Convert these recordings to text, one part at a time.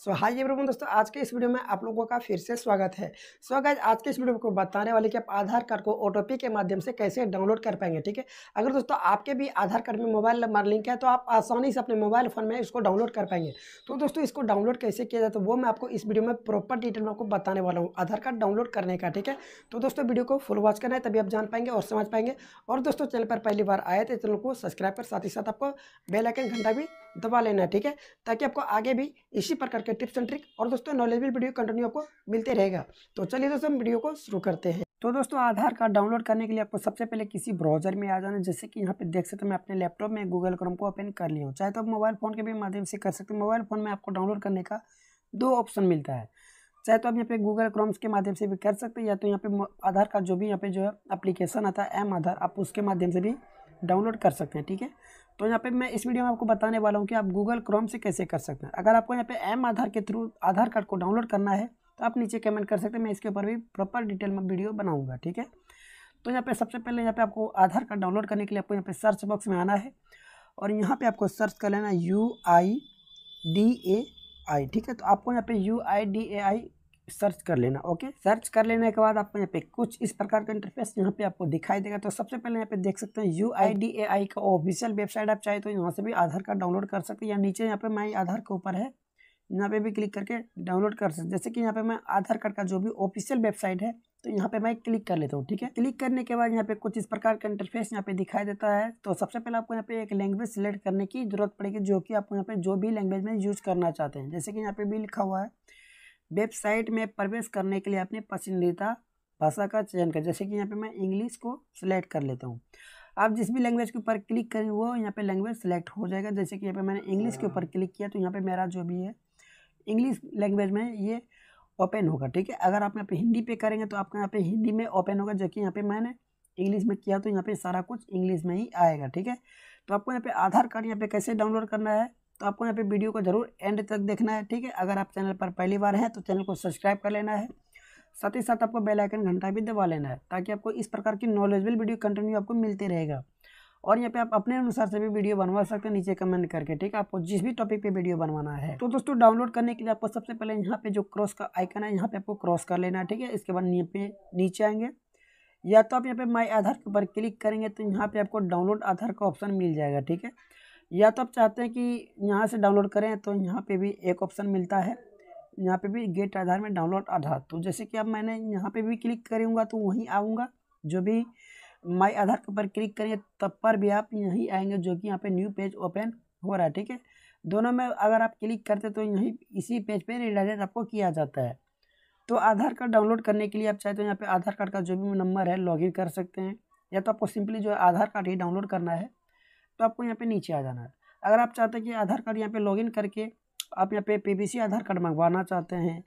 सो hi everyone दोस्तों आज के इस वीडियो में आप लोगों का फिर से स्वागत है सो so, आज के इस वीडियो में बताने वाले कि आप आधार कार्ड को ओटोपी के माध्यम से कैसे डाउनलोड कर पाएंगे ठीक है अगर दोस्तों आपके भी आधार कार्ड में मोबाइल नंबर लिंक है तो आप आसानी से अपने मोबाइल फ़ोन में इसको डाउनलोड कर पाएंगे तो दोस्तों इसको डाउनलोड कैसे किया जाए तो वो मैं आपको इस वीडियो में प्रॉपर डिटेल में आपको बताने वाला हूँ आधार कार्ड डाउनलोड करने का ठीक है तो दोस्तों वीडियो को फुल वॉच करना है तभी आप जान पाएंगे और समझ पाएंगे और दोस्तों चैनल पर पहली बार आए थे तो चैनल को सब्सक्राइब कर साथ ही साथ आपको बेलाइकन घंटा भी दबा लेना है ठीक है ताकि आपको आगे भी इसी प्रकार के टिप्स एंड ट्रिक और दोस्तों नॉलेजेबल वीडियो कंटिन्यू आपको मिलते रहेगा तो चलिए दोस्तों वीडियो को शुरू करते हैं तो दोस्तों आधार कार्ड डाउनलोड करने के लिए आपको सबसे पहले किसी ब्राउजर में आ जाना जैसे कि यहाँ पे देख सकते हो मैं अपने लैपटॉप में गूगल क्रोम को ओपन कर लिया हूँ चाहे तो आप मोबाइल फ़ोन के भी माध्यम से कर सकते हैं मोबाइल फ़ोन में आपको डाउनलोड करने का दो ऑप्शन मिलता है चाहे तो आप यहाँ पे गूगल क्रोम्स के माध्यम से भी कर सकते हैं या तो यहाँ पे आधार कार्ड जो भी यहाँ पे जो है अप्लीकेशन आता है एम आधार आप उसके माध्यम से भी डाउनलोड कर सकते हैं ठीक है तो यहाँ पे मैं इस वीडियो में आपको बताने वाला हूँ कि आप गूगल क्रोम से कैसे कर सकते हैं अगर आपको यहाँ पे एम आधार के थ्रू आधार कार्ड को डाउनलोड करना है तो आप नीचे कमेंट कर सकते हैं मैं इसके ऊपर भी प्रॉपर डिटेल में वीडियो बनाऊँगा ठीक है तो यहाँ पे सबसे पहले यहाँ पे आपको आधार कार्ड डाउनलोड करने के लिए आपको यहाँ पे सर्च बॉक्स में आना है और यहाँ पर आपको सर्च कर लेना यू आई डी ए आई ठीक है तो आपको यहाँ पे U I D A I search कर लेना ओके सर्च कर लेने के बाद आपको यहाँ पे कुछ इस प्रकार का इंटरफेस यहाँ पे आपको दिखाई देगा तो सबसे पहले यहाँ पे देख सकते हैं यू आई डी ए आई का ऑफिशियल वेबसाइट आप चाहे तो यहाँ से भी आधार कार्ड डाउनलोड कर सकते हैं या नीचे यहाँ पे माई आधार के ऊपर है यहाँ पे भी क्लिक करके डाउनलोड कर सकते जैसे कि यहाँ पे मैं आधार कार्ड का जो भी ऑफिशियल वेबसाइट है तो यहाँ पे मैं क्लिक कर लेता हूँ ठीक है क्लिक करने के बाद यहाँ पे कुछ इस प्रकार का इंटरफेस यहाँ पे दिखाई देता है तो सबसे पहले आपको यहाँ पे एक लैंग्वेज सिलेक्ट करने की जरूरत पड़ेगी जो कि आपको यहाँ पे जो भी लैंग्वेज में यूज करना चाहते हैं जैसे कि यहाँ पे भी लिखा हुआ है वेबसाइट में प्रवेश करने के लिए अपने पसंदीदा भाषा का चयन करें जैसे कि यहाँ पे मैं इंग्लिश को सिलेक्ट कर लेता हूँ आप जिस भी लैंग्वेज के ऊपर क्लिक करें वो यहाँ पे लैंग्वेज सेलेक्ट हो जाएगा जैसे कि यहाँ पे मैंने इंग्लिश के ऊपर क्लिक किया तो यहाँ पे मेरा जो भी है इंग्लिश लैंग्वेज में ये ओपन होगा ठीक है अगर आप यहाँ पे हिंदी पे करेंगे तो आपका यहाँ पे हिंदी में ओपन होगा जबकि यहाँ पे मैंने इंग्लिश में किया तो यहाँ पे सारा कुछ इंग्लिश में ही आएगा ठीक है तो आपको यहाँ पे आधार कार्ड यहाँ पे कैसे डाउनलोड करना है तो आपको यहाँ पे वीडियो को ज़रूर एंड तक देखना है ठीक है अगर आप चैनल पर पहली बार हैं तो चैनल को सब्सक्राइब कर लेना है साथ ही साथ आपको बेल आइकन घंटा भी दबा लेना है ताकि आपको इस प्रकार की नॉलेजबल वीडियो कंटिन्यू आपको मिलते रहेगा और यहाँ पे आप अपने अनुसार से भी वीडियो बनवा सकते हैं नीचे कमेंट करके ठीक है आपको जिस भी टॉपिक पे वीडियो बनवाना है तो दोस्तों डाउनलोड करने के लिए आपको सबसे पहले यहाँ पे जो क्रॉस का आइकन है यहाँ पे आपको क्रॉस कर लेना है ठीक है इसके बाद यहाँ पे नीचे आएंगे या तो आप यहाँ पे माई आधार के ऊपर क्लिक करेंगे तो यहाँ पे आपको डाउनलोड आधार का ऑप्शन मिल जाएगा ठीक है या तो आप चाहते हैं कि यहाँ से डाउनलोड करें तो यहाँ पे भी एक ऑप्शन मिलता है यहाँ पे भी गेट आधार में डाउनलोड आधार तो जैसे कि अब मैंने यहाँ पे भी क्लिक करूँगा तो वहीं आऊँगा जो भी माई आधार के ऊपर क्लिक करिए तब पर भी आप यहीं आएंगे जो कि यहाँ पे न्यू पेज ओपन हो रहा है ठीक है दोनों में अगर आप क्लिक करते तो यहीं इसी पेज पे रिडायरेक्ट आपको किया जाता है तो आधार कार्ड डाउनलोड करने के लिए आप चाहते हो तो यहाँ पर आधार कार्ड का जो भी नंबर है लॉग कर सकते हैं या तो आपको सिंपली जो है आधार कार्ड ही डाउनलोड करना है तो आपको यहाँ पे नीचे आ जाना है अगर आप चाहते हैं कि आधार कार्ड यहाँ पे लॉगिन करके आप यहाँ पे पीबीसी आधार कार्ड मंगवाना चाहते हैं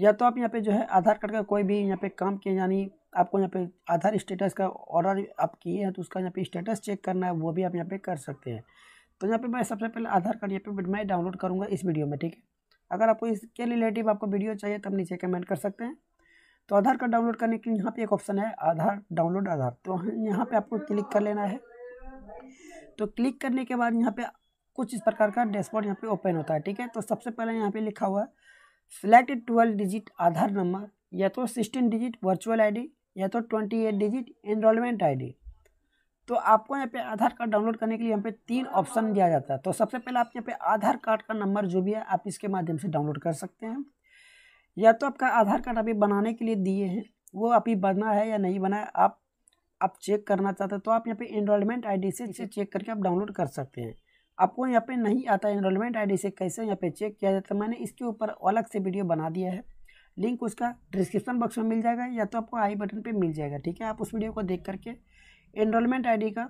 या तो आप यहाँ पे जो है आधार कार्ड का कोई भी यहाँ पे काम किए यानी आपको यहाँ पे आधार स्टेटस का ऑर्डर आप किए हैं तो उसका यहाँ पे स्टेटस चेक करना है वो भी आप यहाँ पे कर सकते हैं तो यहाँ पे मैं सबसे पहले आधार कार्ड यहाँ पे मैं डाउनलोड करूँगा इस वीडियो में ठीक है अगर आपको इसके रिलेटिव आपको वीडियो चाहिए तो आप नीचे कमेंट कर सकते हैं तो आधार कार्ड डाउनलोड करने के लिए यहाँ पे एक ऑप्शन है आधार डाउनलोड आधार तो यहाँ पे आपको क्लिक कर लेना है तो क्लिक करने के बाद यहाँ पे कुछ इस प्रकार का डैशबोर्ड यहाँ पे ओपन होता है ठीक है तो सबसे पहले यहाँ पे लिखा हुआ है select twelve digit Aadhaar number या तो सिक्सटीन डिजिट वर्चुअल आईडी या तो twenty eight digit enrolment ID तो आपको यहाँ पे आधार कार्ड डाउनलोड करने के लिए यहाँ पे तीन ऑप्शन दिया जाता है तो सबसे पहले आप यहाँ पे आधार कार्ड का नंबर जो भी है आप इसके माध्यम से डाउनलोड कर सकते हैं या तो आपका आधार कार्ड अभी बनाने के लिए दिए हैं वो अभी बना है या नहीं बना है आप आप चेक करना चाहते हैं तो आप यहाँ पे इनरोलमेंट आईडी से इसे चेक करके आप डाउनलोड कर सकते हैं आपको यहाँ पे नहीं आता इनरोलमेंट आईडी से कैसे यहाँ पे चेक किया जाता है तो मैंने इसके ऊपर अलग से वीडियो बना दिया है लिंक उसका डिस्क्रिप्शन बॉक्स में मिल जाएगा या तो आपको आई बटन पर मिल जाएगा ठीक है आप उस वीडियो को देख करके इनरोलमेंट आई का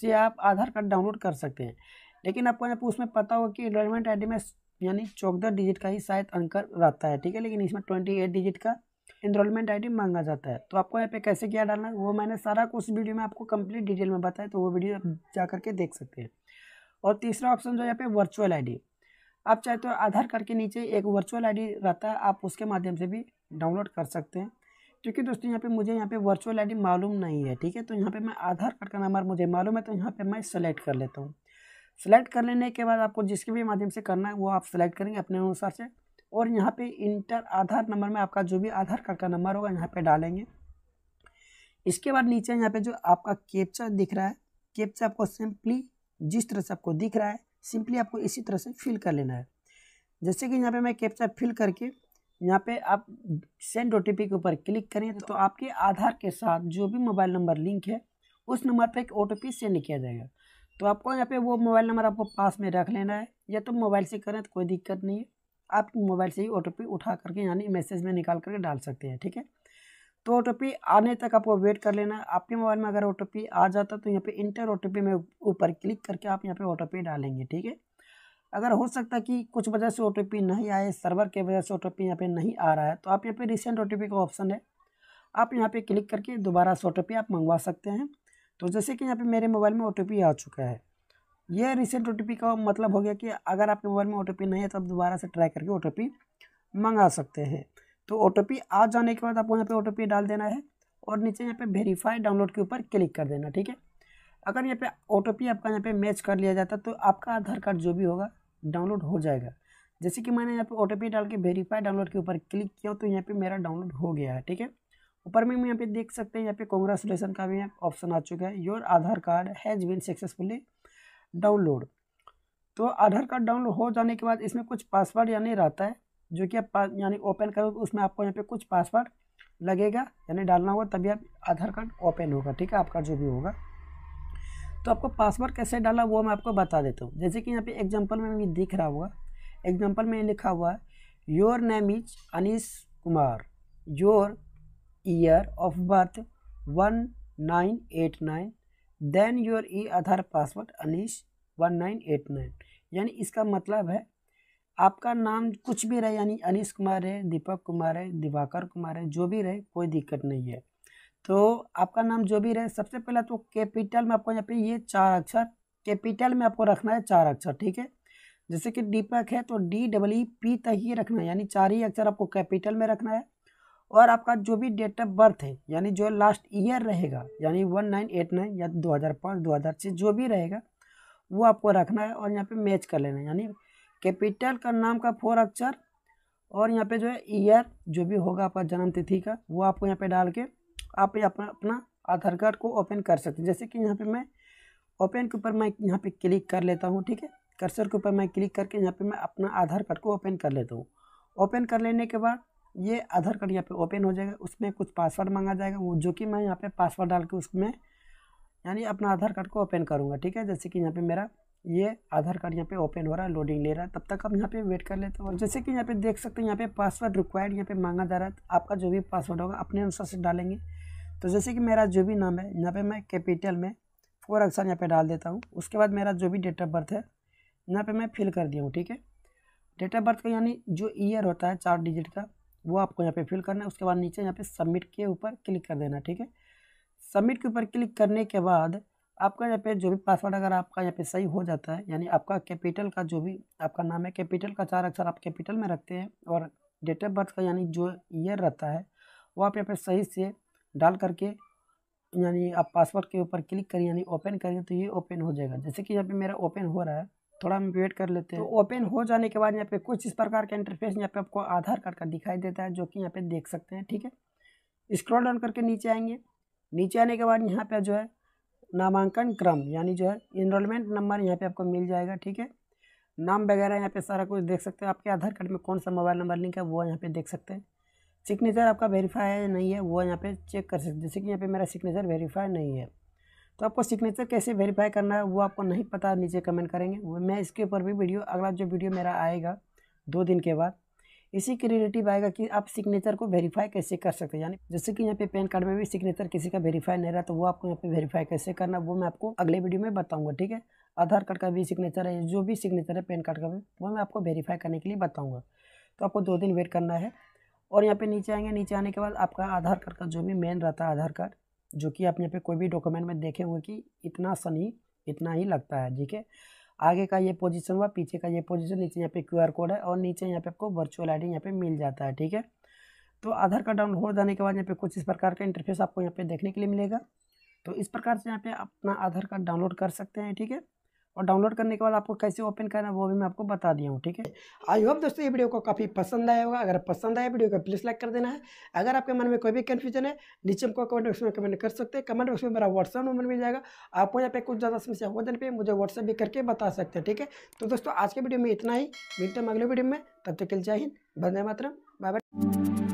से आप आधार कार्ड डाउनलोड कर सकते हैं लेकिन आपको यहाँ उसमें पता होगा कि इनरोलमेंट आई में यानी चौदह डिजिट का ही शायद अंकर रहता है ठीक है लेकिन इसमें ट्वेंटी एट डिजिट का इनरोलमेंट आईडी मांगा जाता है तो आपको यहाँ पे कैसे क्या डालना है वो मैंने सारा कुछ वीडियो में आपको कंप्लीट डिटेल में बताया तो वो वीडियो आप जा करके देख सकते हैं और तीसरा ऑप्शन जो यहाँ पे वर्चुअल आईडी आप चाहे तो आधार कार्ड के नीचे एक वर्चुअल आईडी रहता है आप उसके माध्यम से भी डाउनलोड कर सकते हैं क्योंकि दोस्तों यहाँ पे मुझे यहाँ पे वर्चुअल आईडी मालूम नहीं है ठीक है तो यहाँ पे मैं आधार कार्ड का नंबर मुझे मालूम है तो यहाँ पे मैं सेलेक्ट कर लेता हूँ सेलेक्ट कर लेने के बाद आपको जिसके भी माध्यम से करना है वो आप सेलेक्ट करेंगे अपने अनुसार से और यहाँ पे इंटर आधार नंबर में आपका जो भी आधार कार्ड का नंबर होगा यहाँ पे डालेंगे इसके बाद नीचे यहाँ पे जो आपका कैप्चा दिख रहा है केप्चा आपको सिंपली जिस तरह से आपको दिख रहा है सिंपली आपको इसी तरह से फिल कर लेना है जैसे कि यहाँ पे मैं कैप्चा फिल करके यहाँ पे आप सेंड ओ के ऊपर क्लिक करें तो आपके आधार के साथ जो भी मोबाइल नंबर लिंक है उस नंबर पर एक ओ सेंड किया जाएगा तो आपको यहाँ पे वो मोबाइल नंबर आपको पास में रख लेना है या तो मोबाइल से करें तो कोई दिक्कत नहीं है आप मोबाइल से ही ओ उठा करके यानी मैसेज में निकाल करके डाल सकते हैं ठीक है तो ओ आने तक आपको वेट कर लेना आपके मोबाइल में अगर ओ आ जाता तो यहाँ पे इंटर ओ में ऊपर क्लिक करके आप यहाँ पे ओ डालेंगे ठीक है अगर हो सकता है कि कुछ वजह से ओ नहीं आए सर्वर के वजह से ओ यहाँ पर नहीं आ रहा है तो आप यहाँ पे रिसेंट ओ का ऑप्शन है आप यहाँ पे क्लिक करके दोबारा से ओ आप मंगवा सकते हैं तो जैसे कि यहाँ पे मेरे मोबाइल में ओ आ चुका है ये रिसेंट ओ का मतलब हो गया कि अगर आपके मोबाइल में ओ नहीं है तो आप दोबारा से ट्राई करके ओ मंगा सकते हैं तो ओ आ जाने के बाद आपको यहाँ पे ओ डाल देना है और नीचे यहाँ पे वेरीफाई डाउनलोड के ऊपर क्लिक कर देना ठीक है अगर यहाँ पे ओ आपका यहाँ पे मैच कर लिया जाता तो आपका आधार कार्ड जो भी होगा डाउनलोड हो जाएगा जैसे कि मैंने यहाँ पे ओ डाल के वेरीफाई डाउनलोड के ऊपर क्लिक किया तो यहाँ पे मेरा डाउनलोड हो गया है ठीक है ऊपर में हम यहाँ पे देख सकते हैं यहाँ पे कॉन्ग्रेचुलेसन का भी ऑप्शन आ चुका है your Aadhaar card has been successfully download तो आधार कार्ड डाउनलोड हो जाने के बाद इसमें कुछ पासवर्ड यानी रहता है जो कि आप यानी ओपन करोगे उसमें आपको यहाँ पे कुछ पासवर्ड लगेगा यानी डालना होगा तभी आप आधार कार्ड ओपन होगा ठीक है आपका जो भी होगा तो आपको पासवर्ड कैसे डाला वो मैं आपको बता देता हूँ जैसे कि यहाँ पे एग्जाम्पल में भी दिख रहा होगा एग्जाम्पल में लिखा हुआ है your name is Anish Kumar your year of birth one nine eight nine then your e Aadhaar password Anish one nine eight nine यानी इसका मतलब है आपका नाम कुछ भी रहे यानी अनीश कुमार है दीपक कुमार है दिवाकर कुमार है जो भी रहे कोई दिक्कत नहीं है तो आपका नाम जो भी रहे सबसे पहला तो कैपिटल में आपको यहाँ पे ये चार अक्षर कैपिटल में आपको रखना है चार अक्षर ठीक है जैसे कि दीपक है तो डी डबल ई पी तक ही रखना है यानी चार ही अक्षर आपको कैपिटल में रखना है और आपका जो भी डेट ऑफ बर्थ है यानी जो लास्ट ईयर रहेगा यानी वन नाइन एट नाइन या दो हज़ार पाँच दो हज़ार छः जो भी रहेगा वो आपको रखना है और यहाँ पे मैच कर लेना है यानी कैपिटल का नाम का फोर अक्षर और यहाँ पे जो है ईयर जो भी होगा आपका जन्म तिथि का वो आपको यहाँ पे डाल के आप अपना अपना आधार कार्ड को ओपन कर सकते हैं जैसे कि यहाँ पर मैं ओपन के ऊपर मैं यहाँ पर क्लिक कर लेता हूँ ठीक है कर्सर के ऊपर मैं क्लिक करके यहाँ पर मैं अपना आधार कार्ड को ओपन कर लेता हूँ ओपन कर लेने के बाद ये आधार कार्ड यहाँ पे ओपन हो जाएगा उसमें कुछ पासवर्ड मांगा जाएगा वो जो कि मैं यहाँ पे पासवर्ड डाल के उसमें यानी अपना आधार कार्ड को ओपन करूँगा ठीक है जैसे कि यहाँ पे मेरा ये आधार कार्ड यहाँ पे ओपन हो रहा है लोडिंग ले रहा है तब तक आप यहाँ पे वेट कर लेते हो और जैसे कि यहाँ पे देख सकते हैं यहाँ पे पासवर्ड रिक्वायर्ड यहाँ पे मांगा जा रहा है तो आपका जो भी पासवर्ड होगा अपने अनुसार से डालेंगे तो जैसे कि मेरा जो भी नाम है यहाँ पर मैं कैपिटल में फोर अक्सर यहाँ पर डाल देता हूँ उसके बाद मेरा जो भी डेट ऑफ बर्थ है यहाँ पर मैं फिल कर दिया हूँ ठीक है डेट ऑफ बर्थ का यानी जो ईयर होता है चार डिजिट का वो आपको यहाँ पे फिल करना है उसके बाद नीचे यहाँ पे सबमिट के ऊपर क्लिक कर देना ठीक है सबमिट के ऊपर क्लिक करने के बाद आपका यहाँ पे जो भी पासवर्ड अगर आपका यहाँ पे सही हो जाता है यानी आपका कैपिटल का जो भी आपका नाम है कैपिटल का चार अक्षर आप कैपिटल में रखते हैं और डेट ऑफ बर्थ का यानी जो ईयर रहता है वो आप यहाँ पर सही से डाल करके यानी आप पासवर्ड के ऊपर क्लिक करें यानी ओपन करें तो ये ओपन हो जाएगा जैसे कि यहाँ पर मेरा ओपन हो रहा है थोड़ा हम वेट कर लेते तो हैं तो ओपन हो जाने के बाद यहाँ पे कुछ इस प्रकार का इंटरफेस यहाँ पे आपको आधार कार्ड का दिखाई देता है जो कि यहाँ पे देख सकते हैं ठीक है स्क्रॉल डाउन करके नीचे आएंगे नीचे आने के बाद यहाँ पे जो है नामांकन क्रम यानी जो है इनरोलमेंट नंबर यहाँ पे आपको मिल जाएगा ठीक है नाम वगैरह यहाँ पे सारा कुछ देख सकते हैं आपके आधार कार्ड में कौन सा मोबाइल नंबर लिंक है वो यहाँ पे देख सकते हैं सिग्नेचर आपका वेरीफाई है या नहीं है वो यहाँ पे चेक कर सकते हैं जैसे कि यहाँ पे मेरा सिग्नेचर वेरीफाई नहीं है तो आपको सिग्नेचर कैसे वेरीफाई करना है वो आपको नहीं पता नीचे कमेंट करेंगे वो मैं इसके ऊपर भी वीडियो अगला जो वीडियो मेरा आएगा दो दिन के बाद इसी के रिलेटिव आएगा कि आप सिग्नेचर को वेरीफाई कैसे कर सकते हैं यानी जैसे कि यहाँ पे पैन कार्ड में भी सिग्नेचर किसी का वेरीफाई नहीं रहा तो वो आपको यहाँ पे वेरीफाई कैसे करना वो मैं आपको अगले वीडियो में बताऊँगा ठीक है आधार कार्ड का भी सिग्नेचर है जो भी सिग्नेचर है पैन कार्ड का भी वो मैं आपको वेरीफाई करने के लिए बताऊँगा तो आपको दो दिन वेट करना है और यहाँ पर नीचे आएंगे नीचे आने के बाद आपका आधार कार्ड का जो भी मेन रहता है आधार कार्ड जो कि आप यहाँ पे कोई भी डॉक्यूमेंट में देखे होंगे कि इतना सन ही इतना ही लगता है ठीक है आगे का ये पोजीशन हुआ पीछे का ये पोजीशन नीचे यहाँ पे क्यूआर कोड है और नीचे यहाँ पे आपको वर्चुअल आईडी यहाँ पे मिल जाता है ठीक है तो आधार कार्ड डाउनलोड हो जाने के बाद यहाँ पे कुछ इस प्रकार का इंटरफेस आपको यहाँ पे देखने के लिए मिलेगा तो इस प्रकार से यहाँ पे अपना आधार कार्ड डाउनलोड कर सकते हैं ठीक है और डाउनलोड करने के बाद आपको कैसे ओपन करना वो भी मैं आपको बता दिया हूँ ठीक है आई होप दोस्तों ये वीडियो को काफ़ी पसंद आया होगा अगर पसंद आया वीडियो को प्लीज़ लाइक कर देना है अगर आपके मन में कोई भी कन्फ्यूजन है नीचे हमको कमेंट बॉक्स में कमेंट कर सकते हैं कमेंट बॉक्स में मेरा व्हाट्सअप नंबर मिल जाएगा आपको यहाँ पे कुछ ज़्यादा समस्या हो जाने पर मुझे व्हाट्सअप भी करके बता सकते हैं ठीक है तो दोस्तों आज के वीडियो में इतना ही मिलते हैं अगले वीडियो में तब तक के लिए जय हिंद बंदे मातरम बाय बाय